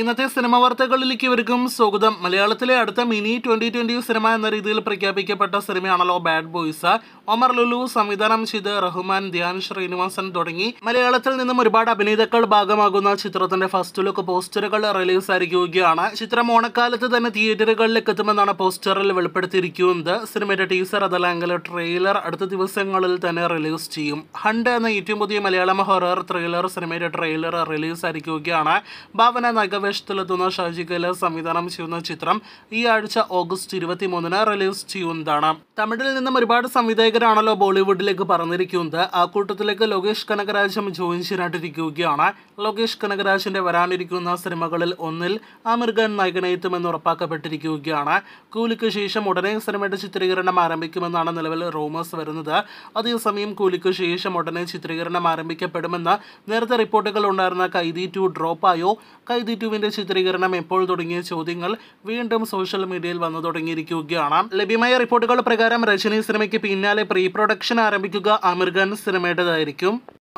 ഇന്നത്തെ സിനിമ വാർത്തകളിലേക്ക് ഇവർക്കും സ്വാഗതം മലയാളത്തിലെ അടുത്ത മിനി ട്വന്റി ട്വന്റി സിനിമ എന്ന രീതിയിൽ പ്രഖ്യാപിക്കപ്പെട്ട സിനിമയാണല്ലോ ബാഡ് ബോയ്സ് ഒമർ ലുലു സംവിധാനം ചെയ്ത് റഹ്മാൻ ധ്യാൻ ശ്രീനിവാസൻ തുടങ്ങി മലയാളത്തിൽ നിന്നും ഒരുപാട് അഭിനേതാക്കൾ ഭാഗമാകുന്ന ചിത്രത്തിന്റെ ഫസ്റ്റ് ലുക്ക് പോസ്റ്ററുകൾ റിലീസ് ആയിരിക്കുകയാണ് ചിത്രം ഓണക്കാലത്ത് തന്നെ തിയേറ്ററുകളിലേക്ക് എത്തുമെന്നാണ് പോസ്റ്ററിൽ വെളിപ്പെടുത്തിയിരിക്കുന്നത് സിനിമയുടെ ടീസർ അതല്ലെങ്കിൽ ട്രെയിലർ അടുത്ത ദിവസങ്ങളിൽ തന്നെ റിലീസ് ചെയ്യും ഹണ്ട് എന്ന ഏറ്റവും പുതിയ മലയാളം ഹൊറർ ത്രില്ലർ സിനിമയുടെ ട്രെയിലർ റിലീസ് ആയിരിക്കുകയാണ് ഭാവന നഗ വേഷത്തിലെത്തുന്ന ഷാജികല സംവിധാനം ചെയ്യുന്ന ചിത്രം ഈ ആഴ്ച ഓഗസ്റ്റ് ഇരുപത്തി മൂന്നിന് റിലീസ് ചെയ്യുന്നതാണ് തമിഴിൽ നിന്നും ഒരുപാട് സംവിധായകരാണല്ലോ ബോളിവുഡിലേക്ക് പറഞ്ഞിരിക്കുന്നത് ആ കൂട്ടത്തിലേക്ക് ലോകേഷ് കനകരാജും ജോയിൻ ചെയ്യാനായിട്ടിരിക്കുകയാണ് ലോകേഷ് കനകരാജിന്റെ വരാനിരിക്കുന്ന സിനിമകളിൽ ഒന്നിൽ ആമിർ ഖാൻ നായകനെത്തുമെന്ന് ഉറപ്പാക്കപ്പെട്ടിരിക്കുകയാണ് കൂലിക്ക് ശേഷം ഉടനെ സിനിമയുടെ ചിത്രീകരണം ആരംഭിക്കുമെന്നാണ് നിലവിൽ റൂമേഴ്സ് വരുന്നത് അതേസമയം കൂലിക്ക് ശേഷം ഉടനെ ചിത്രീകരണം ആരംഭിക്കപ്പെടുമെന്ന് നേരത്തെ റിപ്പോർട്ടുകൾ ഉണ്ടായിരുന്ന കൈദി ടു ഡ്രോപ്പായോ കൈദി ടു യേശുവിന്റെ ചിത്രീകരണം എപ്പോൾ തുടങ്ങിയ ചോദ്യങ്ങൾ വീണ്ടും സോഷ്യൽ മീഡിയയിൽ വന്നു തുടങ്ങിയിരിക്കുകയാണ് ലഭ്യമായ റിപ്പോർട്ടുകൾ പ്രകാരം രജനി സിനിമയ്ക്ക് പിന്നാലെ പ്രീ പ്രൊഡക്ഷൻ ആരംഭിക്കുക അമിർഖാൻ സിനിമയുടേതായിരിക്കും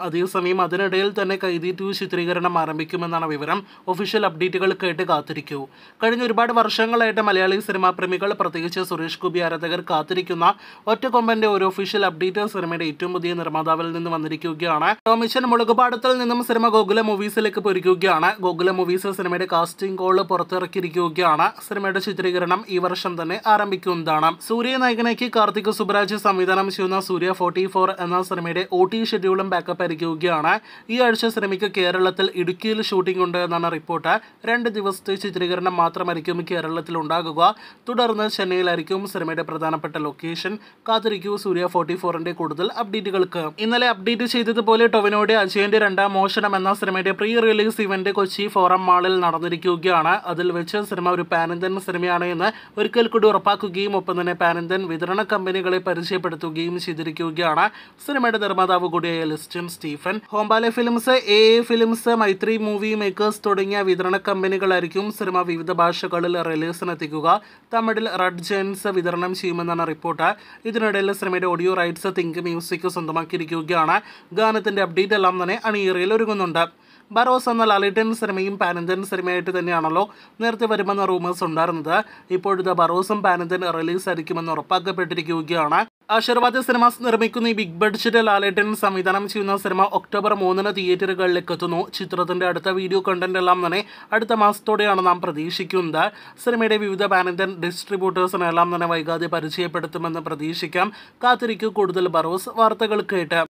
അതേസമയം അതിനിടയിൽ തന്നെ കൈതി ടു ചിത്രീകരണം ആരംഭിക്കുമെന്നാണ് വിവരം ഒഫീഷ്യൽ അപ്ഡേറ്റുകൾ കേട്ട് കാത്തിരിക്കൂ കഴിഞ്ഞ ഒരുപാട് വർഷങ്ങളായിട്ട് മലയാളി സിനിമാ പ്രേമികൾ പ്രത്യേകിച്ച് സുരേഷ് ഗോപി ആരാധകർ കാത്തിരിക്കുന്ന ഒറ്റക്കൊമ്പന്റെ ഒരു ഒഫീഷ്യൽ അപ്ഡേറ്റ് സിനിമയുടെ ഏറ്റവും പുതിയ നിർമ്മാതാവിൽ നിന്ന് വന്നിരിക്കുകയാണ് ടോമിഷൻ മുളകുപാടത്തിൽ നിന്നും സിനിമ ഗോകുല മൂവീസിലേക്ക് പൊരുക്കുകയാണ് ഗോകുല മൂവീസ് സിനിമയുടെ കാസ്റ്റിംഗ് കോൾ പുറത്തിറക്കിയിരിക്കുകയാണ് സിനിമയുടെ ചിത്രീകരണം ഈ വർഷം തന്നെ ആരംഭിക്കുന്നതാണ് സൂര്യ നായകനേക്ക് കാർത്തിക് സുബ്രാജ് സംവിധാനം ചെയ്യുന്ന സൂര്യ ഫോർട്ടി എന്ന സിനിമയുടെ ഒ ടി ഷെഡ്യൂളും ബാക്കപ്പ് പരിഗണിക്കുകയാണ് ഈ ആഴ്ച സിനിമയ്ക്ക് കേരളത്തിൽ ഇടുക്കിയിൽ ഷൂട്ടിംഗ് ഉണ്ട് എന്നാണ് റിപ്പോർട്ട് രണ്ട് ദിവസത്തെ ചിത്രീകരണം മാത്രമായിരിക്കും കേരളത്തിൽ ഉണ്ടാകുക തുടർന്ന് ചെന്നൈയിലായിരിക്കും സിനിമയുടെ പ്രധാനപ്പെട്ട ലൊക്കേഷൻ കാത്തിരിക്കൂ സൂര്യ ഫോർട്ടി ഫോറിന്റെ കൂടുതൽ അപ്ഡേറ്റുകൾക്ക് ഇന്നലെ അപ്ഡേറ്റ് ചെയ്തതുപോലെ ടൊവിനോയുടെ അജയന്റെ രണ്ടാം മോഷണം എന്ന സിനിമയുടെ pre release event Kochi Forum മാളിൽ നടന്നിരിക്കുകയാണ് അതിൽ വെച്ച് സിനിമ ഒരു പാനന്തൻ സിനിമയാണ് എന്ന് ഒരിക്കൽ കൂടി ഉറപ്പാക്കുകയും ഒപ്പം തന്നെ പാനന്തൻ വിതരണ കമ്പനികളെ പരിചയപ്പെടുത്തുകയും ചെയ്തിരിക്കുകയാണ് സിനിമയുടെ നിർമ്മാതാവ് കൂടിയായ Listin Stephen Hombale films A A films Mythri movie makers തുടങ്ങിയ വിതരണ കമ്പനികളായിരിക്കും സിനിമ വിവിധ ഭാഷകളിൽ റിലീസിനെത്തിക്കുക തമിഴിൽ റെഡ് ജെൻസ് വിതരണം ചെയ്യുമെന്നാണ് റിപ്പോർട്ട് ഇതിനിടയിൽ സിനിമയുടെ ഓഡിയോ റൈറ്റ്സ് തിങ്ക് മ്യൂസിക് സ്വന്തമാക്കിയിരിക്കുകയാണ് ഗാനത്തിന്റെ അപ്ഡേറ്റ് എല്ലാം തന്നെ അണിയറയിൽ ഒരുങ്ങുന്നുണ്ട് ബറോസ് എന്ന ലാലിറ്റൻ സിനിമയും പാനന്തൻ സിനിമയായിട്ട് തന്നെയാണല്ലോ നേരത്തെ വരുമെന്ന റൂമേഴ്സ് ഉണ്ടായിരുന്നത് ഇപ്പോഴത്തെ ബറോസും പാനന്തൻ റിലീസായിരിക്കുമെന്ന് ഉറപ്പാക്കപ്പെട്ടിരിക്കുകയാണ് ആശീർവാദ് സിനിമാസ് നിർമ്മിക്കുന്ന ഈ ബിഗ് ബഡ്ജറ്റ് ലാലേട്ടൻ സംവിധാനം ചെയ്യുന്ന സിനിമ ഒക്ടോബർ മൂന്നിന് തിയേറ്ററുകളിലേക്ക് എത്തുന്നു ചിത്രത്തിന്റെ അടുത്ത വീഡിയോ കണ്ടന്റ് എല്ലാം തന്നെ അടുത്ത മാസത്തോടെയാണ് നാം പ്രതീക്ഷിക്കുന്നത് സിനിമയുടെ വിവിധ പാനന്റൻ ഡിസ്ട്രിബ്യൂട്ടേഴ്സിനെ എല്ലാം തന്നെ വൈകാതെ പരിചയപ്പെടുത്തുമെന്ന് പ്രതീക്ഷിക്കാം കാത്തിരിക്കൂ കൂടുതൽ ബറോസ് കേട്ട്